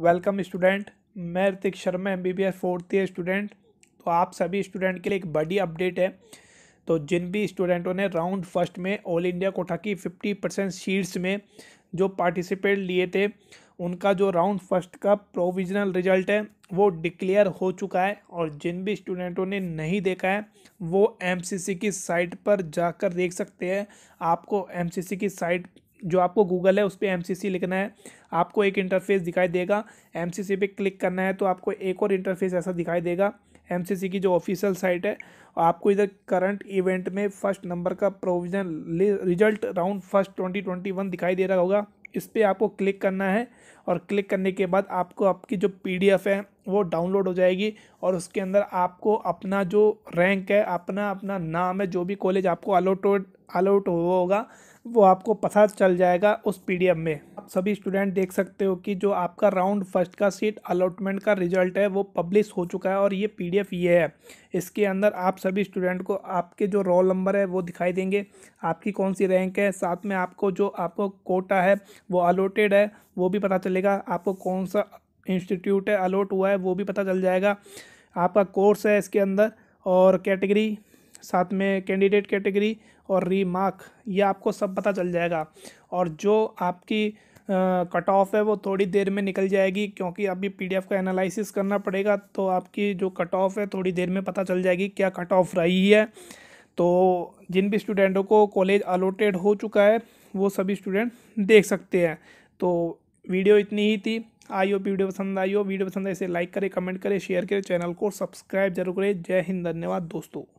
welcome student मैं Hritik Sharma M B B S fourth year student तो आप सभी स्टूडेंट के लिए एक बड़ी अपडेट है तो जिन भी स्टूडेंटों ने राउंड फर्स्ट में ऑल इंडिया कोठा की फिफ्टी परसेंट सीट्स में जो पार्टिसिपेट लिए थे उनका जो राउंड फर्स्ट का प्रोविजनल रिजल्ट है वो डिक्लेयर हो चुका है और जिन भी स्टूडेंटों ने नहीं देखा है वो एम की साइट पर जाकर देख सकते हैं आपको एम की साइट जो आपको गूगल है उस पर एम लिखना है आपको एक इंटरफेस दिखाई देगा एम सी पे क्लिक करना है तो आपको एक और इंटरफेस ऐसा दिखाई देगा एम की जो ऑफिशियल साइट है आपको इधर करंट इवेंट में फर्स्ट नंबर का provision result round first twenty twenty one दिखाई दे रहा होगा इस पर आपको क्लिक करना है और क्लिक करने के बाद आपको आपकी जो पी है वो डाउनलोड हो जाएगी और उसके अंदर आपको अपना जो रैंक है अपना अपना नाम है जो भी कॉलेज आपको अलोटोड अलोट हुआ होगा वो आपको पता चल जाएगा उस पीडीएफ में आप सभी स्टूडेंट देख सकते हो कि जो आपका राउंड फर्स्ट का सीट अलॉटमेंट का रिजल्ट है वो पब्लिश हो चुका है और ये पीडीएफ ये है इसके अंदर आप सभी स्टूडेंट को आपके जो रोल नंबर है वो दिखाई देंगे आपकी कौन सी रैंक है साथ में आपको जो आपको कोटा है वो अलॉटेड है वो भी पता चलेगा आपको कौन सा इंस्टीट्यूट है अलॉट हुआ है वो भी पता चल जाएगा आपका कोर्स है इसके अंदर और कैटेगरी साथ में कैंडिडेट कैटेगरी और रीमार्क ये आपको सब पता चल जाएगा और जो आपकी कट ऑफ है वो थोड़ी देर में निकल जाएगी क्योंकि अभी पीडीएफ का एनालिसिस करना पड़ेगा तो आपकी जो कट ऑफ है थोड़ी देर में पता चल जाएगी क्या कट ऑफ रही है तो जिन भी स्टूडेंटों को कॉलेज अलोटेड हो चुका है वो सभी स्टूडेंट देख सकते हैं तो वीडियो इतनी ही थी आई हो वीडियो पसंद आई हो वीडियो पसंद आए इसे लाइक करें कमेंट करें शेयर करें चैनल को सब्सक्राइब जरूर करें जय हिंद धन्यवाद दोस्तों